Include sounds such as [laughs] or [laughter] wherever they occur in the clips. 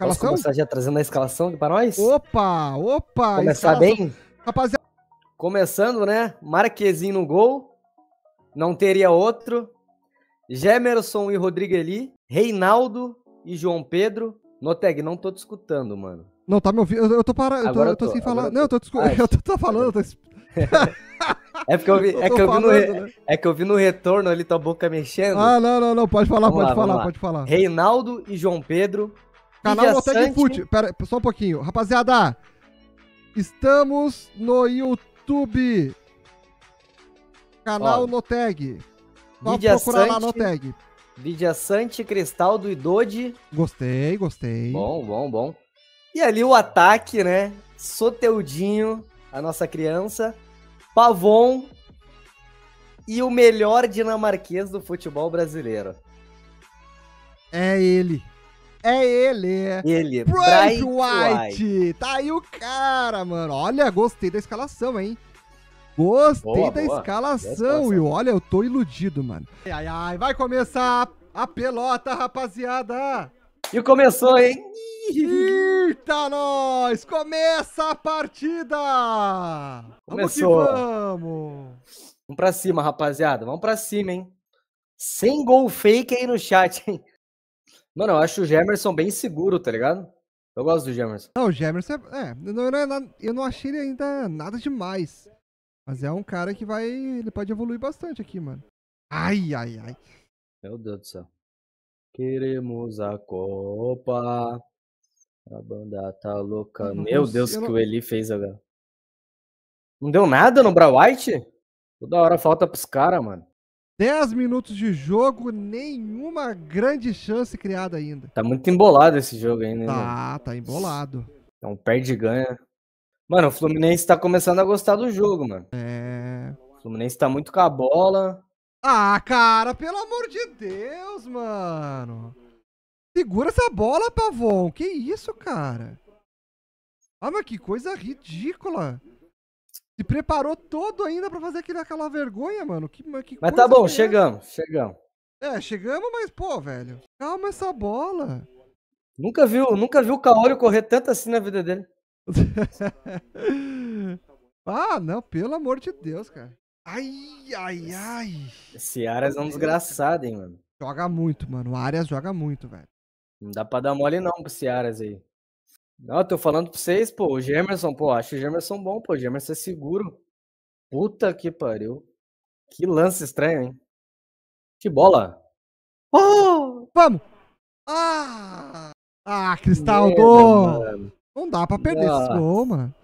Escalação? Posso começar já trazendo a escalação para nós? Opa, opa! Começar escalação. bem? Rapaziada. Começando, né? Marquezinho no gol. Não teria outro. Gemerson e Rodrigo Eli. Reinaldo e João Pedro. Noteg, não tô te escutando, mano. Não, tá me ouvindo? Eu, tô parado, eu, eu tô, sem falar. Tô. Não, eu tô, discu... Ah, [laughs] eu tô, tô falando, eu tô... [laughs] É porque eu vi, [laughs] é que eu vi no, né? é que eu vi no retorno ali tua boca mexendo. Ah, não, não, não, pode falar, vamos pode lá, falar, pode falar. Reinaldo e João Pedro, Canal Noteg Foot. Pera, só um pouquinho. Rapaziada, estamos no YouTube. Canal Ó, Noteg. Só procurar Sante, lá Noteg. Lídia Sante, Cristaldo e Dodi. Gostei, gostei. Bom, bom, bom. E ali o ataque, né? Soteudinho, a nossa criança. Pavon e o melhor dinamarquês do futebol brasileiro. É ele. É ele. Ele. Bright, Bright White. White. Tá aí o cara, mano. Olha, gostei da escalação, hein? Gostei boa, da boa. escalação, Will. Olha, eu tô iludido, mano. Ai, ai, vai começar a pelota, rapaziada. E começou, hein? Eita, nós! Começa a partida! Começou. Vamos que vamos! Vamos pra cima, rapaziada. Vamos pra cima, hein? Sem gol fake aí no chat, hein? Mano, eu acho o Gemerson bem seguro, tá ligado? Eu gosto do Gemerson. Não, o Gemerson é. é não, não, eu não achei ele ainda nada demais. Mas é um cara que vai. Ele pode evoluir bastante aqui, mano. Ai, ai, ai. Meu Deus do céu. Queremos a Copa. A banda tá louca. Meu Deus, o que não... o Eli fez agora. Não deu nada no Bra White? Toda hora falta pros caras, mano. 10 minutos de jogo, nenhuma grande chance criada ainda. Tá muito embolado esse jogo ainda. Tá, né? tá embolado. Então perde ganha. Mano, o Fluminense tá começando a gostar do jogo, mano. É. O Fluminense tá muito com a bola. Ah, cara, pelo amor de Deus, mano. Segura essa bola, Pavon. Que isso, cara? Ah, mas que coisa ridícula. Se preparou todo ainda para fazer aquilo, aquela vergonha, mano. Que, que mas tá bom, é chegamos, chegamos. É, chegamos, mas, pô, velho, calma essa bola. Nunca viu, nunca viu o Caolho correr tanto assim na vida dele. [laughs] ah, não, pelo amor de Deus, cara. Ai, ai, ai. Esse Arias é um desgraçado, hein, mano. Joga muito, mano. O Arias joga muito, velho. Não dá pra dar mole não pro Ciaras aí. Não, eu tô falando pra vocês, pô. O Gemerson, pô, acho o Gemerson bom, pô. O Gemerson é seguro. Puta que pariu. Que lance estranho, hein? Que bola. Oh, vamos! Ah! Ah, Cristaldo! Merda, Não dá pra perder esse gol, mano.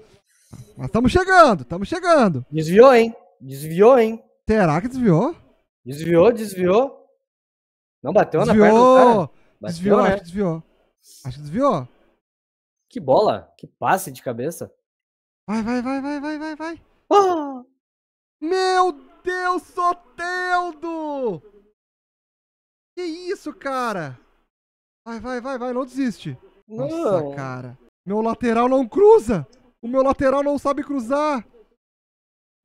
Mas estamos chegando, estamos chegando. Desviou, hein? Desviou, hein? Será que desviou? Desviou, desviou. Não bateu desviou. na perna do cara. Bateu, desviou, né? acho que desviou. Acho que desviou. Que bola! Que passe de cabeça! Vai, vai, vai, vai, vai, vai, vai! Ah! Meu Deus, Soteldo! Que isso, cara? Vai, vai, vai, vai, não desiste. Não. Nossa, cara. Meu lateral não cruza! O meu lateral não sabe cruzar!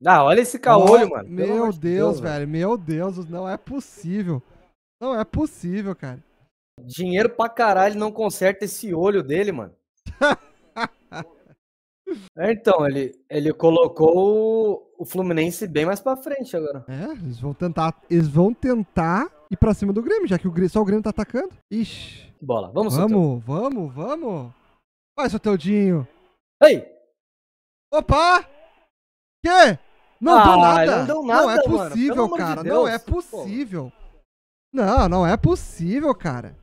Ah, olha esse caolho, mano. Meu Deus, Deus, velho. Meu Deus, não é possível. Não é possível, cara. Dinheiro pra caralho não conserta esse olho dele, mano. É, então, ele, ele colocou o Fluminense bem mais pra frente agora. É, eles vão tentar. Eles vão tentar ir pra cima do Grêmio, já que o, só o Grêmio tá atacando. Ixi. Bola, vamos, Vamos, vamos, vamos. Vai, Soteudinho. Ei! Opa! Quê? Não ah, deu nada. Não deu nada, é Não é possível, mano, cara. De não é possível. Pô. Não, não é possível, cara.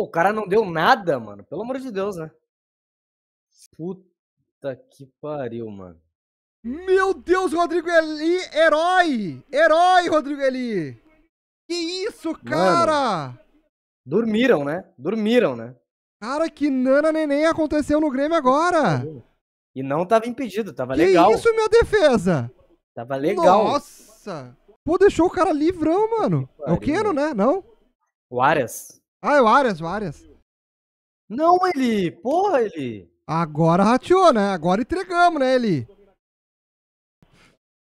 Pô, o cara não deu nada, mano. Pelo amor de Deus, né? Puta que pariu, mano. Meu Deus, Rodrigo Eli, herói! Herói, Rodrigo Eli! Que isso, cara? Mano, dormiram, né? Dormiram, né? Cara, que nana neném aconteceu no Grêmio agora! E não tava impedido, tava que legal. Que isso, minha defesa! Tava legal. Nossa! Pô, deixou o cara livrão, mano. É o Keno, né? Não? O Arias. Ah, é o Arias, o Arias. Não, ele! Porra, ele! Agora rateou, né? Agora entregamos, né, ele?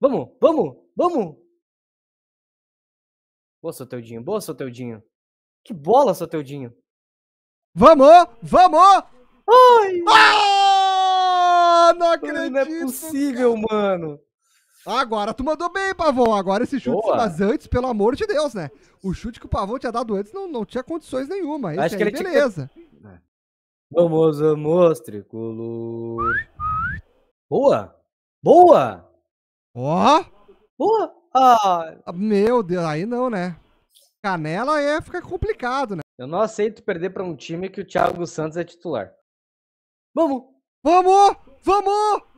Vamos, vamos, vamos! Boa, Soteudinho, boa, Soteudinho. Que bola, Soteudinho. Vamos, vamos! Ai! Ah! Não acredito! Não é possível, cara. mano. Agora tu mandou bem, Pavão. Agora esse chute, Boa. mas antes, pelo amor de Deus, né? O chute que o Pavão tinha dado antes não, não tinha condições nenhuma. Esse Acho que ele beleza. Tinha... Vamos, vamos, tricolor. Boa! Boa! Ó! Oh. Boa! Ah. Meu Deus, aí não, né? Canela é, fica complicado, né? Eu não aceito perder para um time que o Thiago Santos é titular. Vamos! Vamos! Vamos!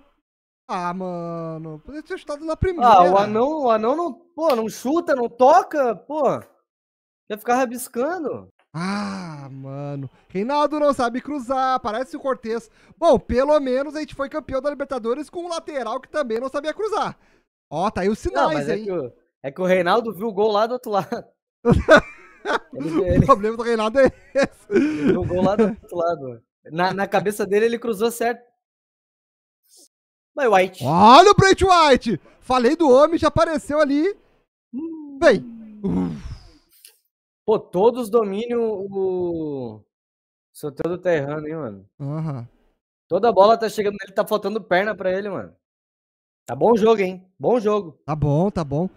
Ah, mano, podia ter chutado na primeira. Ah, o anão, o anão não, pô, não chuta, não toca, pô. Ia ficar rabiscando. Ah, mano. Reinaldo não sabe cruzar, parece o Cortez. Bom, pelo menos a gente foi campeão da Libertadores com um lateral que também não sabia cruzar. Ó, tá aí os sinais, não, é hein? É que, o, é que o Reinaldo viu o gol lá do outro lado. ele, [laughs] ele... O problema do Reinaldo é esse. Ele viu o gol lá do outro lado. Na, na cabeça dele ele cruzou certo. Bray White. Olha o Bray White! Falei do homem, já apareceu ali. Bem. Pô, todos dominam o. Sou tá errando, hein, mano? Uhum. Toda bola tá chegando nele, tá faltando perna pra ele, mano. Tá bom o jogo, hein? Bom jogo. Tá bom, tá bom.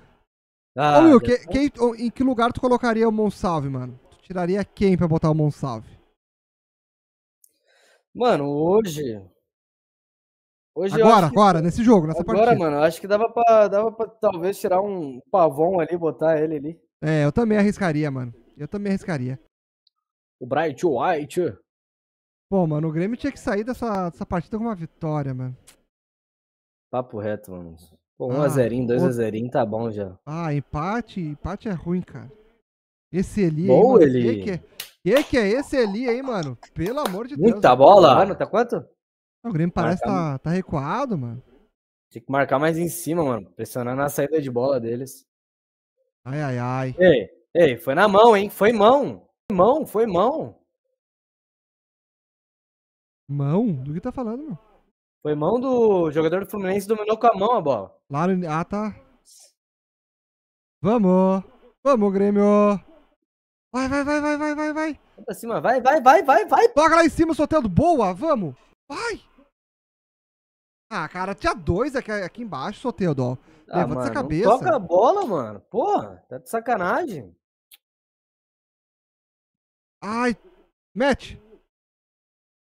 Ah, Ô, Will, tá que, que, em que lugar tu colocaria o Monsalve, mano? Tu tiraria quem pra botar o Monsalve? Mano, hoje Hoje agora, agora, que... nesse jogo, nessa agora, partida. Agora, mano, acho que dava pra, dava pra talvez tirar um pavão ali, botar ele ali. É, eu também arriscaria, mano. Eu também arriscaria. O Bright White. Pô, mano, o Grêmio tinha que sair dessa, dessa partida com uma vitória, mano. Papo reto, mano. Pô, 1x0, 2x0, ah, tá bom já. Ah, empate, empate é ruim, cara. Esse Eli. Bom, aí, mano, Eli. Que que é, que que é esse Eli aí, mano? Pelo amor de Muita Deus. Muita bola? Mano, tá quanto? O Grêmio parece que tá, tá recuado, mano. Tem que marcar mais em cima, mano. Pressionando a saída de bola deles. Ai, ai, ai. Ei, ei, foi na mão, hein? Foi mão. Foi mão, foi mão. Mão? Do que tá falando, mano? Foi mão do jogador do Fluminense dominou com a mão a bola. Lá no... Ah, tá. Vamos! Vamos, Grêmio! Vai, vai, vai, vai, vai, vai, vai! Pra cima, vai, vai, vai, vai, vai! Toca lá em cima, Soteldo! Boa! Vamos! Vai! Ah, cara, tinha dois aqui, aqui embaixo, só Teodoro. Ah, Levanta essa cabeça. toca a bola, mano. Porra, tá de sacanagem. Ai, mete.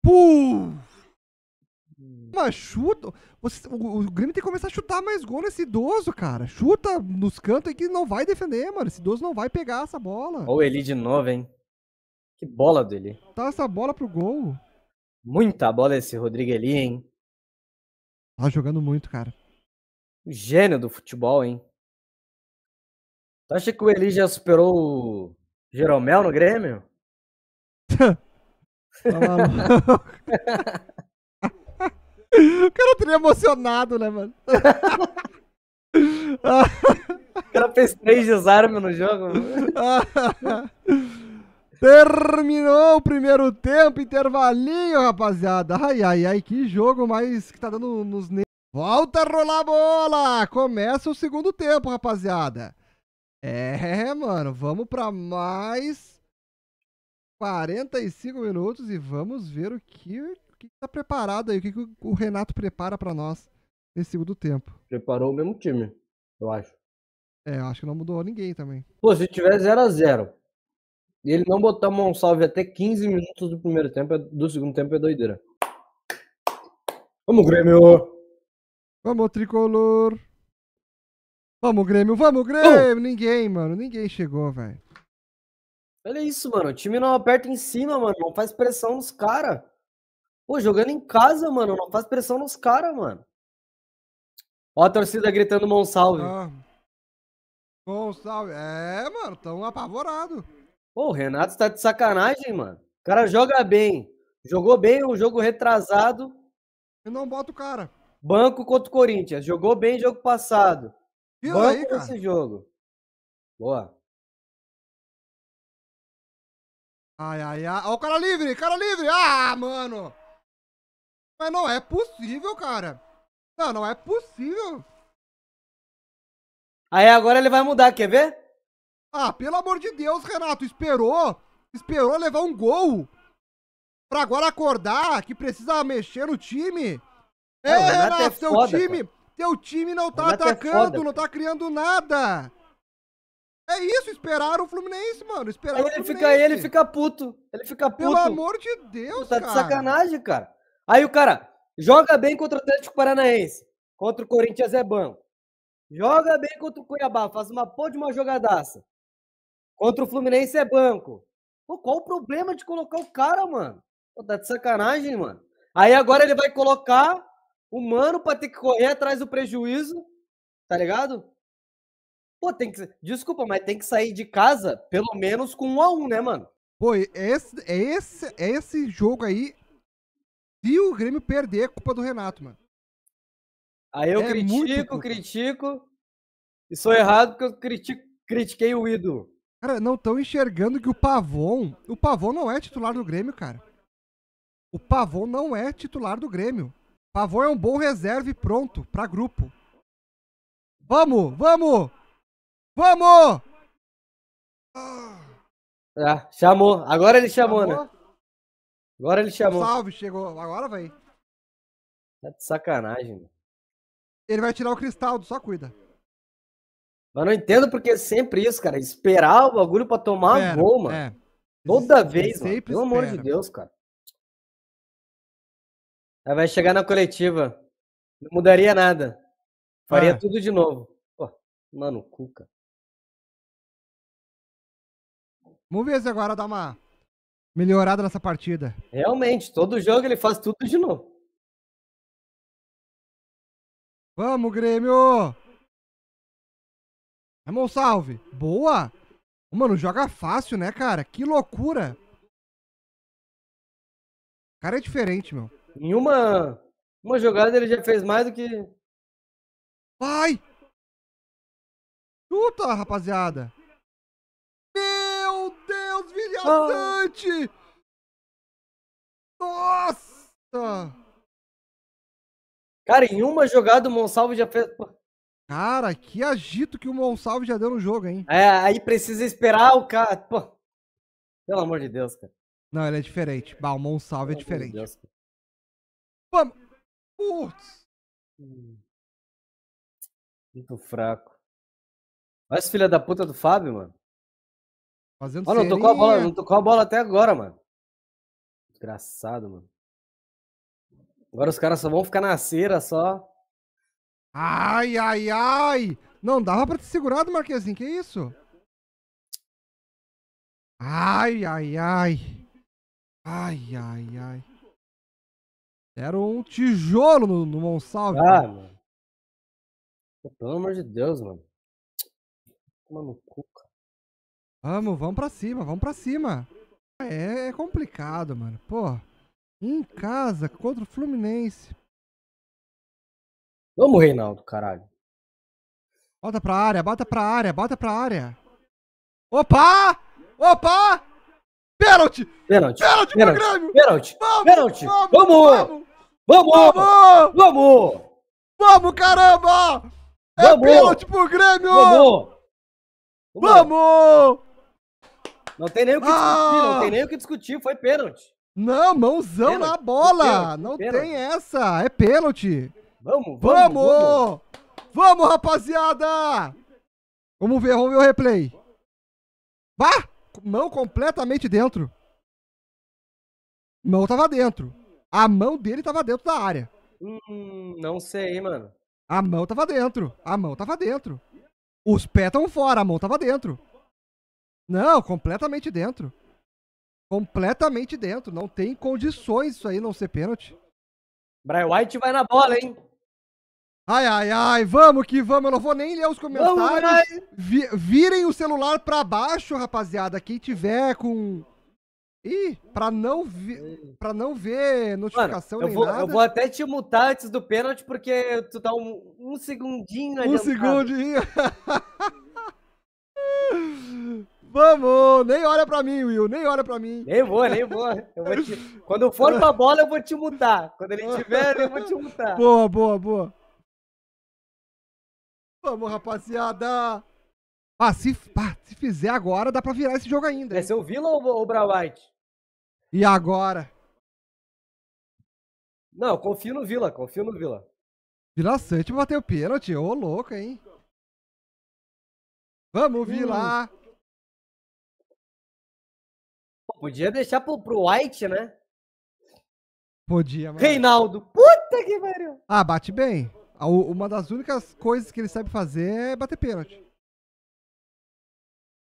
Puh! Mas chuta. Você, o, o, Grêmio tem que começar a chutar mais gol nesse idoso, cara. Chuta nos cantos que não vai defender, mano. Esse idoso não vai pegar essa bola. Ou ele de novo, hein? Que bola dele. Tá essa bola pro gol. Muita bola esse Rodrigo Eli, hein? Tá jogando muito, cara. Gênio do futebol, hein? Tu acha que o Eli já superou o Jeromel no Grêmio? [laughs] Tá [laughs] o cara teria emocionado, né, mano? [laughs] o cara fez três desarmes no jogo. Terminou o primeiro tempo, intervalinho, rapaziada. Ai, ai, ai, que jogo mais que tá dando nos Volta a rolar a bola! Começa o segundo tempo, rapaziada. É, mano, vamos para mais 45 minutos e vamos ver o que, o que tá preparado aí, o que, o Renato prepara para nós nesse segundo tempo. Preparou o mesmo time, eu acho. É, eu acho que não mudou ninguém também. Pô, se tiver 0x0, e ele não botar mão salve até 15 minutos do primeiro tempo, é, do segundo tempo é doideira. Vamos, Grêmio! Vamos, tricolor! Vamos, Grêmio! Vamos, Grêmio! Oh. Ninguém, mano. Ninguém chegou, velho. Olha isso, mano. O time não aperta em cima, mano. Não faz pressão nos caras. Pô, jogando em casa, mano. Não faz pressão nos caras, mano. Ó a torcida gritando Monsalve. Ah. Monsalve. É, mano. Tão apavorado. Pô, o Renato está de sacanagem, mano. O cara joga bem. Jogou bem um jogo retrasado. Eu não boto o cara. Banco contra o Corinthians. Jogou bem jogo passado. Viu Banco aí, cara? esse jogo. Boa. Ai, ai, ai. Ó, o cara livre, cara livre. Ah, mano. Mas não é possível, cara. Não, não é possível. Aí agora ele vai mudar, quer ver? Ah, pelo amor de Deus, Renato, esperou, esperou levar um gol pra agora acordar que precisa mexer no time. É, Ei, Renato, é seu é time, cara. teu time não tá é atacando, é não tá criando nada. É isso, esperaram o Fluminense, mano. Esperaram aí ele fica, aí ele fica puto. Ele fica puto. Pelo amor de Deus, tá cara. Tá de sacanagem, cara. Aí o cara joga bem contra o Atlético Paranaense. Contra o Corinthians é banco. Joga bem contra o Cuiabá, faz uma pô de uma jogadaça. Contra o Fluminense é banco. Pô, qual o problema de colocar o cara, mano? Pô, tá de sacanagem, mano. Aí agora ele vai colocar o mano pra ter que correr atrás do prejuízo, tá ligado? Pô, tem que. Desculpa, mas tem que sair de casa pelo menos com um a um, né, mano? Pô, esse, é esse, é esse jogo aí. Se o Grêmio perder, é culpa do Renato, mano. Aí eu é critico, critico. E sou errado porque eu critico, critiquei o ídolo. Cara, não estão enxergando que o Pavon. O Pavon não é titular do Grêmio, cara. O Pavon não é titular do Grêmio. Pavon é um bom reserva e pronto, pra grupo. Vamos, vamos! Vamos! Ah, ah chamou. Agora ele chamou, né? chamou, né? Agora ele chamou. Salve, chegou. Agora vai. Tá de sacanagem, mano. Ele vai tirar o cristal, só cuida. Mas não entendo porque é sempre isso, cara. Esperar o bagulho pra tomar espera, gol, mano. É. Toda vez, mano. Pelo espera. amor de Deus, cara. Aí vai chegar na coletiva. Não mudaria nada. Faria ah. tudo de novo. Pô, mano, cuca. Vamos ver se agora dá uma melhorada nessa partida. Realmente, todo jogo ele faz tudo de novo. Vamos, Grêmio! É Monsalve. Boa. Mano, joga fácil, né, cara? Que loucura. O cara é diferente, meu. Em uma, uma jogada ele já fez mais do que... Vai! Chuta, rapaziada. Meu Deus, William Nossa! Cara, em uma jogada o Monsalve já fez... Cara, que agito que o Monsalve já deu no jogo, hein? É, aí precisa esperar o cara. Pô. Pelo amor de Deus, cara. Não, ele é diferente. Bah, o Monsalve é diferente. Deus, Vamos! Putz! Hum. Muito fraco. Olha esse filho da puta do Fábio, mano. Fazendo Olha, não tocou, a bola, não tocou a bola até agora, mano. Engraçado, mano. Agora os caras só vão ficar na cera só. Ai, ai, ai! Não dava pra ter segurado, Marquezinho, que isso? Ai, ai, ai. Ai, ai, ai. Deram um tijolo no, no Monsalve. Ah, mano. Pelo amor de Deus, mano. Toma no cu, cara. Vamos, vamos pra cima, vamos pra cima. É, é complicado, mano. Pô, em casa contra o Fluminense. Vamos, Reinaldo, caralho. Bota pra área, bota pra área, bota pra área. Opa! Opa! Pênalti! Pênalti! Pênalti pro Grêmio! Pênalti! Pênalti! Vamos! Vamos! Vamos! Vamos! Vamos! Vamos, caramba! É pênalti pro Grêmio! Vamos! Vamos! Não tem nem o que discutir, não tem nem o que discutir, foi pênalti. Não, mãozão na bola! não tem essa, é pênalti. Vamos, vamos, vamos! Vamos, rapaziada! Vamos ver, vamos ver o replay. Vá! Mão completamente dentro. Mão tava dentro. A mão dele tava dentro da área. Hum, não sei, mano. A mão tava dentro. A mão tava dentro. Os pés estão fora, a mão tava dentro. Não, completamente dentro. Completamente dentro. Não tem condições isso aí não ser pênalti. Bray White vai na bola, hein? Ai, ai, ai, vamos que vamos, eu não vou nem ler os comentários. Vi, virem o celular pra baixo, rapaziada. Quem tiver com. Ih, pra não, vi... pra não ver notificação Mano, eu vou, nada. Eu vou até te multar antes do pênalti, porque tu tá um, um segundinho ali. Um segundinho. [laughs] Vamos, nem olha pra mim, Will, nem olha pra mim. Nem vou, nem vou. Eu vou te... Quando eu for pra bola, eu vou te mutar. Quando ele tiver, eu vou te mutar. Boa, boa, boa. Vamos, rapaziada! Ah, se, se fizer agora, dá pra virar esse jogo ainda. Vai ser o Vila ou, o Bra White? E agora? Não, confio no Vila, confio no Vila. Vila Sante bateu o pênalti, ô louco, hein? Vamos, Vila! Hum. Podia deixar pro, pro White, né? Podia, mas... Reinaldo! Puta que pariu! Ah, bate bem. Uma das únicas coisas que ele sabe fazer é bater pênalti.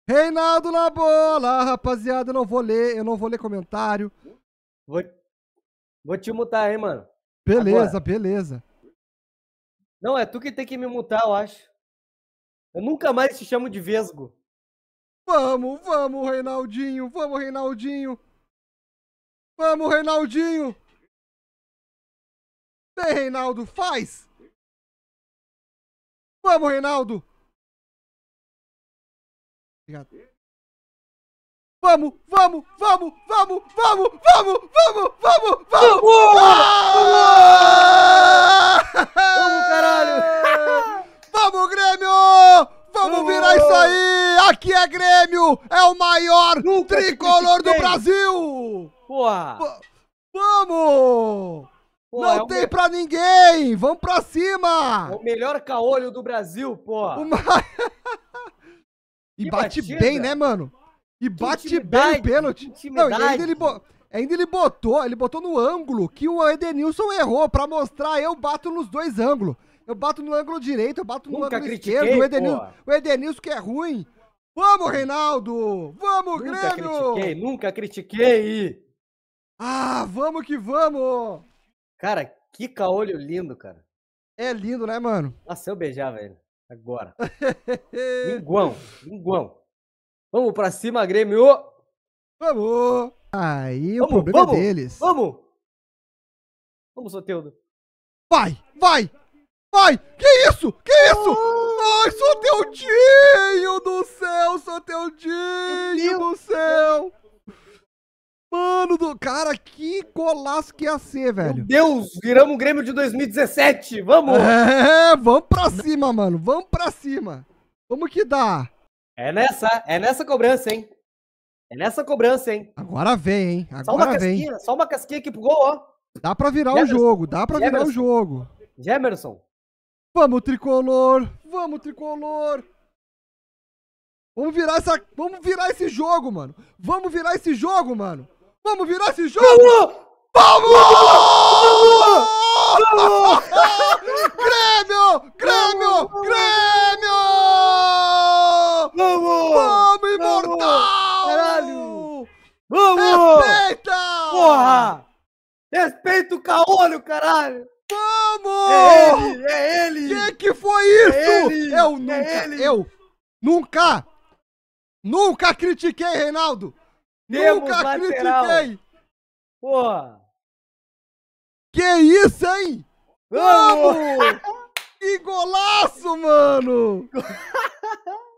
Reinaldo na bola, rapaziada. Eu não vou ler, eu não vou ler comentário. Vou, vou te mutar, hein, mano. Beleza, Agora. beleza. Não, é tu que tem que me mutar, eu acho. Eu nunca mais te chamo de Vesgo. Vamos, vamos, Reinaldinho. Vamos, Reinaldinho. Vamos, Reinaldinho. Vem, Reinaldo, faz! Vamos, Reinaldo! Obrigado. Vamos, vamos, vamos, vamos, vamos, vamos, vamos, vamos, vamos! Vamos, ah! vamos caralho! [laughs] Vamos, Grêmio! Vamos virar isso aí! Aqui é Grêmio! É o maior tricolor do Brasil! Porra! Vamos! Pô, não é tem um... pra ninguém! Vamos pra cima! O melhor caolho do Brasil, pô! Uma... [laughs] e bate batida. bem, né, mano? E bate bem o pênalti. Não, e ainda ele, bo... ainda ele botou, ele botou no ângulo que o Edenilson errou pra mostrar eu bato nos dois ângulos. Eu bato no ângulo direito, eu bato no ângulo esquerdo. O Edenilson, o Edenilson que é ruim. Vamos, Reinaldo! Vamos, nunca Grêmio! Nunca critiquei, nunca critiquei! Ah, vamos que vamos! Cara, que caolho lindo, cara. É lindo, né, mano? Nossa, eu beijar, velho. Agora. [laughs] linguão, linguão. Vamos pra cima, Grêmio! Vamos! Aí vamos, o problema é vamos, é deles. Vamos! Vamos, Soteudo. Vai, vai! Vai! Que isso? Que isso? Oh! Ai, Soteudinho do céu, Soteudinho do céu! Mano do... Cara, que golaço que ia ser, velho. Meu Deus, viramos o Grêmio de 2017, vamos! [laughs] É, vamos pra cima, mano, vamos pra cima. Vamos que dá. É nessa, é nessa cobrança, hein? É nessa cobrança, hein? Agora vem, hein? Agora só uma vem. Casquinha, só uma casquinha aqui pro gol, ó. Dá pra virar o jogo, dá pra virar o jogo. Gemerson. Vamos, tricolor! Vamos, tricolor! Vamos virar essa, vamos virar esse jogo, mano. Vamos virar esse jogo, mano. Vamos virar esse jogo? Vamos! Grêmio! Grêmio! Grêmio! Vamos! Vamos, imortal! Caralho! Vamos! Respeita! Porra! Respeita o caolho, caralho! Vamos! É ele! É ele! Que que foi isso? É ele, eu é nunca, é eu nunca, nunca critiquei Reinaldo! Nunca lateral. critiquei! Porra! Que isso, hein? Vamos! que golaço, mano!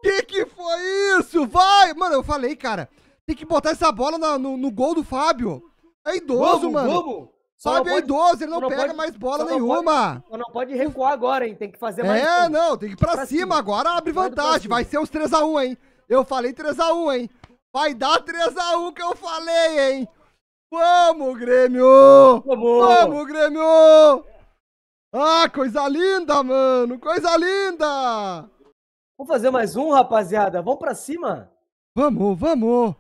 que que foi isso? Vai! Mano, eu falei, cara, tem que botar essa bola na, no, no, gol do Fábio. É idoso, vamos, mano. Vamos. Fábio é idoso, ele não, não pega pode, mais bola nenhuma. Pode, não pode recuar agora, hein? Tem que fazer mais. É, um. não, tem que ir pra, pra cima. cima. Agora abre vantagem. Vai ser os 3x1, hein? Eu falei 3x1, hein? Vai dar 3x1 que eu falei, hein? Vamos, Grêmio! Vamos, tá Vamos Grêmio! Ah, coisa linda, mano! Coisa linda! Vamos fazer mais um, rapaziada. Vamos pra cima. Vamos, vamos.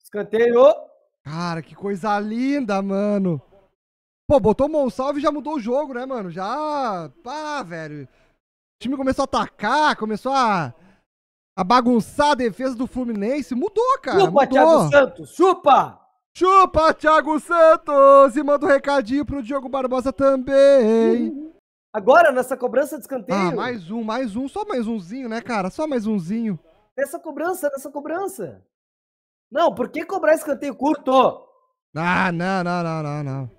Escanteio. Cara, que coisa linda, mano. Pô, botou o Monsalve e já mudou o jogo, né, mano? Já. Pá, velho. O time começou a atacar, começou a a bagunçar a defesa do Fluminense. Mudou, cara. Chupa, mudou. Thiago Santos. Chupa! Chupa, Thiago Santos! E manda um recadinho pro Diogo Barbosa também. Uhum. Agora, nessa cobrança de escanteio. Ah, mais um, mais um. Só mais umzinho, né, cara? Só mais umzinho. Nessa cobrança, nessa cobrança. Não, por que cobrar escanteio curto? Ah, não, não, não, não, não.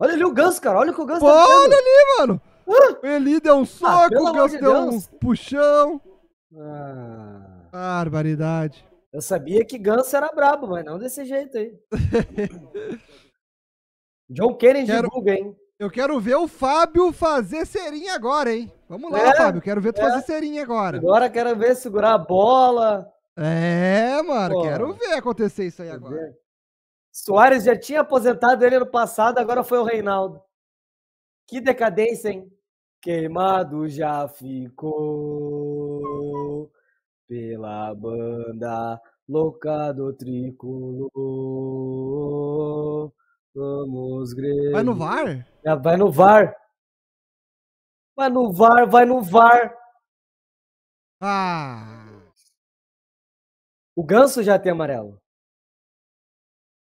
Olha ali o Ganso, cara. Olha o que o Ganso Pô, tá Olha ali, mano. Hã? Ele deu um ah, soco, ah, o Ganso de deu Deus. um puxão. Ah. Barbaridade. Eu sabia que Ganso era brabo, mas não desse jeito aí. [laughs] John Kennedy quero, divulga, hein? Eu quero ver o Fábio fazer serinha agora, hein? Vamos lá, é, Fábio. Quero ver tu é. fazer serinha agora. Agora quero ver segurar a bola. É, mano. Pô. Quero ver acontecer isso aí agora. Soares já tinha aposentado ele ano passado, agora foi o Reinaldo. Que decadência, hein? Queimado já ficou pela banda louca do tricolor. Vamos, Grêmio. Vai no VAR? É, vai no VAR. Vai no VAR, vai no VAR. Ah. O Ganso já tem amarelo.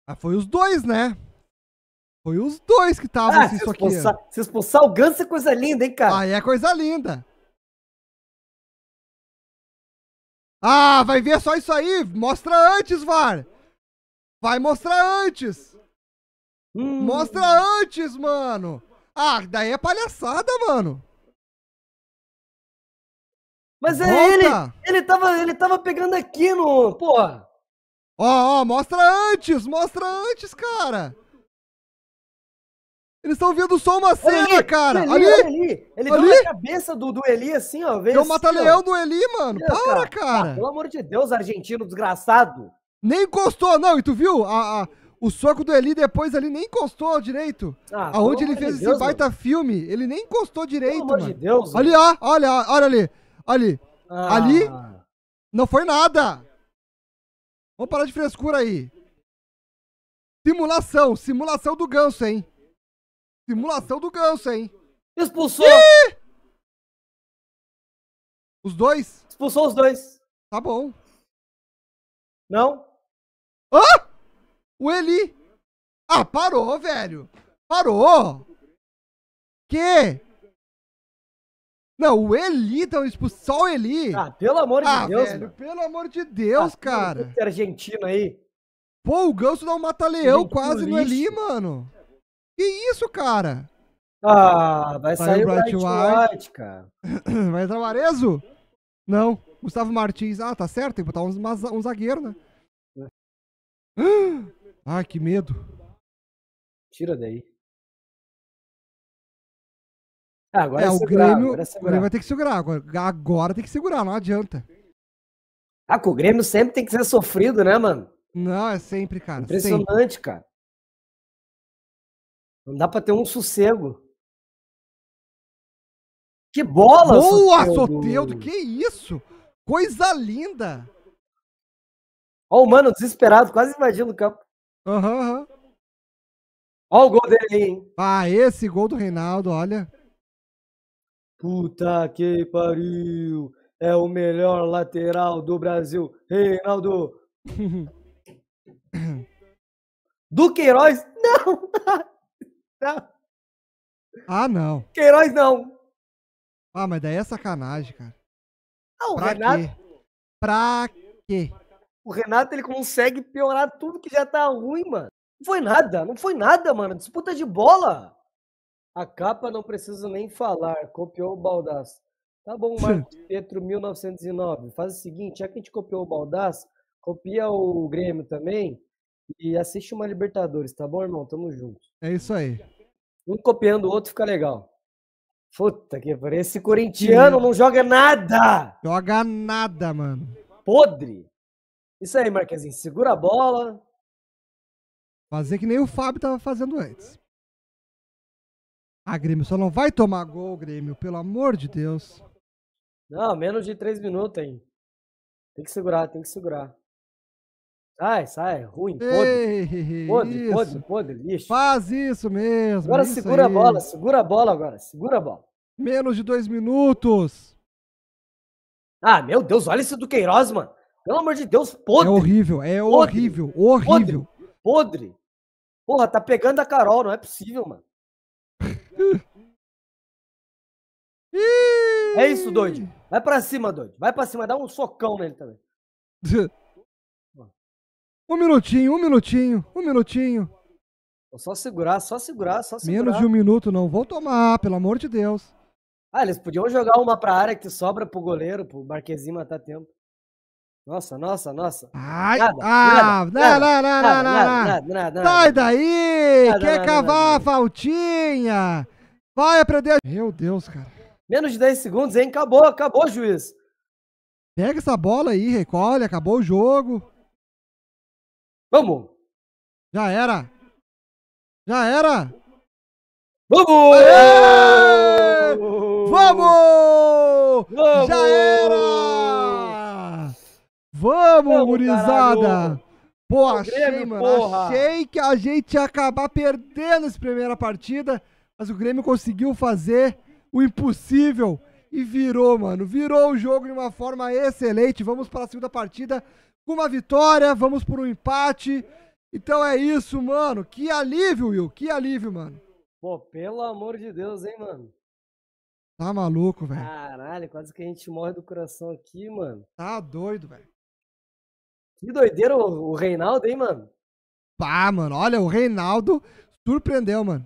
Ah, foi os dois, né? Foi os dois que estavam ah, assim, isso aqui. Se expulsar o Ganso é coisa linda, hein, cara? Ah, é coisa linda. Ah, vai ver só isso aí. Mostra antes, VAR. Vai mostrar antes. Hum. Mostra antes, mano. Ah, daí é palhaçada, mano. Mas é Volta. ele, ele tava, ele tava pegando aqui no, porra. Ó, ó, mostra antes, mostra antes, cara. Eles estão vendo só uma cena, Eli, cara! Eli, ali! Eli. Ele ali? deu na cabeça do, do Eli, assim, ó. deu assim, mata-leão do Eli, mano! Deus, Para, cara! cara. Ah, pelo amor de Deus, argentino desgraçado! Nem encostou, não! E tu viu? A, a o soco do Eli depois ali nem encostou direito. Ah, Aonde ele fez de Deus, esse baita mano. filme, ele nem encostou direito, pelo mano. Amor de Deus, ali, ó, olha, olha ali. Ali. Ah. Ali não foi nada. Vamos parar de frescura aí. Simulação, simulação do ganso, hein? Simulação do ganso, hein? Expulsou! Ih! Os dois? Expulsou os dois. Tá bom. Não? O Eli! Ah, parou, velho! Parou! Que? Não, o Eli Então expulsou Só o Eli. Ah, pelo amor de ah, Deus, velho. Pelo amor de Deus, ah, cara. Esse argentino aí. Pô, o Ganso dá um mata-leão quase lixo. no Eli, mano. Que isso, cara? Ah, vai, vai sair o Bright, White, White cara. [clears throat] vai entrar o Arezo? Não. Gustavo Martins. Ah, tá certo. Tem que botar um, um zagueiro, né? [gasps] Ai, Ah, que medo. Tira daí. Ah, agora é, é o segurar, Grêmio, agora é o Grêmio vai ter que segurar. Agora, agora tem que segurar, não adianta. Ah, com o Grêmio sempre tem que ser sofrido, né, mano? Não, é sempre, cara. Impressionante, sempre. cara. Não dá para ter um sossego. Que bola! Boa, Soteudo! Que isso! Coisa linda! Ó, o mano desesperado, quase invadindo o campo. Aham, uhum, aham. Ó o gol dele aí, hein? Ah, esse gol do Reinaldo, olha. Puta que pariu! É o melhor lateral do Brasil, Reinaldo! [laughs] Duqueiroz? Não! [laughs] Ah, não. Queiroz não. Ah, mas daí é sacanagem, cara. Não, ah, pra o Renato. Quê? Pra quê? O Renato ele consegue piorar tudo que já tá ruim, mano. Não foi nada, não foi nada, mano. Disputa de bola. A capa não precisa nem falar. Copiou o Baldaço. Tá bom, [laughs] Marcos Petro 1909. Faz o seguinte, já que a gente copiou o Baldaço, copia o Grêmio também e assiste uma Libertadores, tá bom, irmão? Tamo junto. É isso aí. Um copiando o outro fica legal. Puta que pariu. Esse corintiano não joga nada! Joga nada, mano. Podre! Isso aí, Marquezinho. Segura a bola. Fazer que nem o Fábio tava fazendo antes. Ah, Grêmio, só não vai tomar gol, Grêmio, pelo amor de Deus. Não, menos de três minutos hein. Tem que segurar, tem que segurar. Sai, sai, ruim, podre. Podre, [laughs] isso. podre, podre, lixo. Faz isso mesmo. Agora é isso segura aí. a bola, segura a bola agora, segura a bola. Menos de dois minutos. Ah, meu Deus, olha isso do Queiroz, mano. Pelo amor de Deus, podre. É horrível, é podre, horrível, horrível. Podre, podre. Porra, tá pegando a Carol, não é possível, mano. [laughs] é isso, doido. Vai pra cima, doido. Vai pra cima, dá um socão nele também. [laughs] Um minutinho, um minutinho, um minutinho. Só segurar, só segurar, só segurar. Menos de um minuto não. Vou tomar, pelo amor de Deus. Ah, eles podiam jogar uma pra área que sobra pro goleiro, pro Marquezinho matar tempo. Nossa, nossa, nossa. Ai, nada, ah, nada, nada, nada, nada, nada, nada, nada, nada Sai daí! Nada, quer cavar a faltinha? Vai aprender. Meu Deus, cara. Menos de 10 segundos, hein? Acabou, acabou, juiz. Pega essa bola aí, recolhe, acabou o jogo. Vamos! Já era! Já era! Vamos! Aê! Vamos! Vamos! Já era! Vamos, Vamos gurizada! Caralho. Pô, achei, Grêmio, mano. Porra. Achei que a gente ia acabar perdendo essa primeira partida, mas o Grêmio conseguiu fazer o impossível e virou, mano. Virou o jogo de uma forma excelente. Vamos para a segunda partida com uma vitória, vamos por um empate. Então é isso, mano. Que alívio, Will. Que alívio, mano. Pô, pelo amor de Deus, hein, mano. Tá maluco, velho. Caralho, quase que a gente morre do coração aqui, mano. Tá doido, velho. Que doideira o, o Reinaldo, hein, mano? Pá, mano. Olha, o Reinaldo surpreendeu, mano.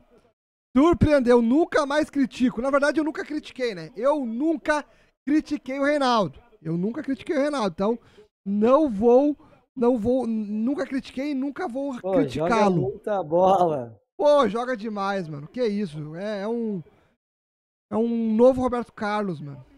Surpreendeu. Nunca mais critico. Na verdade, eu nunca critiquei, né? Eu nunca critiquei o Reinaldo. Eu nunca critiquei o Reinaldo. Então, não vou, não vou, nunca critiquei e nunca vou criticá-lo. Joga muita bola. Pô, joga demais, mano. Que isso? É, é um é um novo Roberto Carlos, mano.